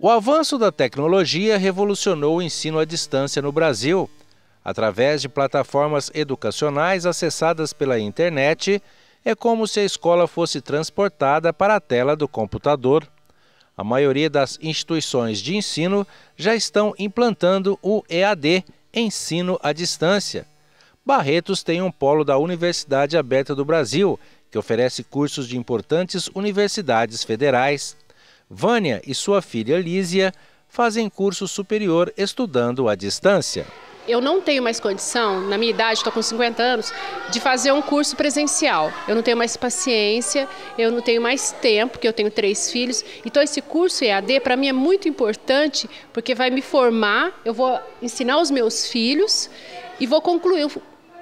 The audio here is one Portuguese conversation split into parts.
O avanço da tecnologia revolucionou o ensino à distância no Brasil, através de plataformas educacionais acessadas pela internet. É como se a escola fosse transportada para a tela do computador. A maioria das instituições de ensino já estão implantando o EAD, ensino à distância. Barretos tem um polo da Universidade Aberta do Brasil, que oferece cursos de importantes universidades federais. Vânia e sua filha Lísia fazem curso superior estudando à distância. Eu não tenho mais condição, na minha idade, estou com 50 anos, de fazer um curso presencial. Eu não tenho mais paciência, eu não tenho mais tempo, porque eu tenho três filhos. Então, esse curso EAD, para mim, é muito importante, porque vai me formar, eu vou ensinar os meus filhos e vou concluir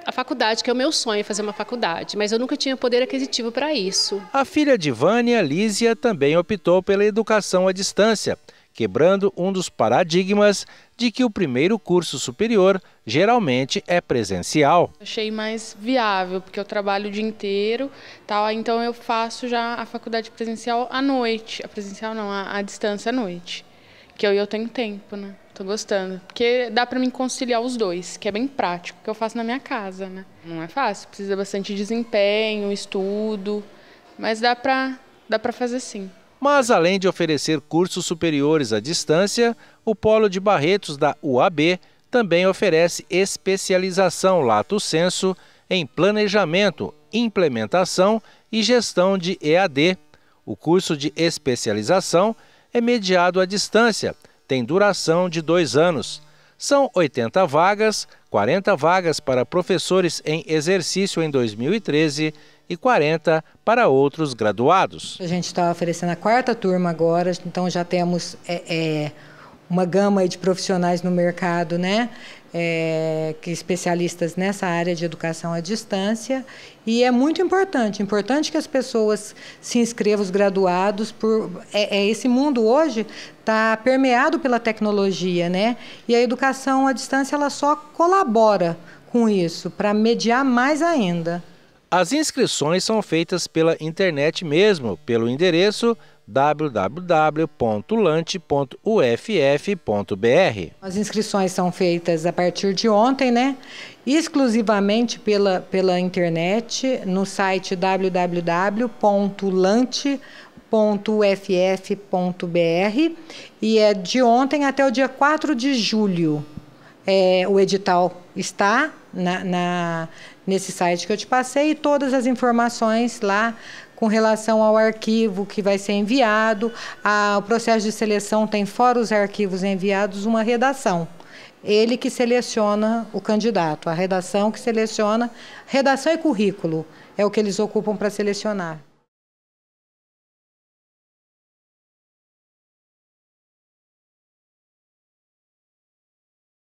a faculdade, que é o meu sonho, é fazer uma faculdade, mas eu nunca tinha poder aquisitivo para isso. A filha de Vânia, Lísia, também optou pela educação à distância, quebrando um dos paradigmas de que o primeiro curso superior geralmente é presencial. Achei mais viável, porque eu trabalho o dia inteiro, tal, então eu faço já a faculdade presencial à noite, a presencial não, a, a distância à noite, que eu, eu tenho tempo, né? Tô gostando. Porque dá para mim conciliar os dois, que é bem prático, que eu faço na minha casa, né? Não é fácil, precisa bastante desempenho, estudo, mas dá para dá para fazer sim. Mas além de oferecer cursos superiores à distância, o Polo de Barretos da UAB também oferece especialização lato senso em planejamento, implementação e gestão de EAD. O curso de especialização é mediado à distância tem duração de dois anos. São 80 vagas, 40 vagas para professores em exercício em 2013 e 40 para outros graduados. A gente está oferecendo a quarta turma agora, então já temos é, é uma gama de profissionais no mercado, né? É, que especialistas nessa área de educação à distância e é muito importante, importante que as pessoas se inscrevam os graduados por é, é esse mundo hoje está permeado pela tecnologia, né? E a educação à distância ela só colabora com isso para mediar mais ainda. As inscrições são feitas pela internet mesmo, pelo endereço www.lante.uff.br. As inscrições são feitas a partir de ontem, né? Exclusivamente pela, pela internet, no site www.lante.uff.br e é de ontem até o dia 4 de julho. É, o edital está na, na, nesse site que eu te passei e todas as informações lá com relação ao arquivo que vai ser enviado. A, o processo de seleção tem, fora os arquivos enviados, uma redação. Ele que seleciona o candidato, a redação que seleciona, redação e currículo é o que eles ocupam para selecionar.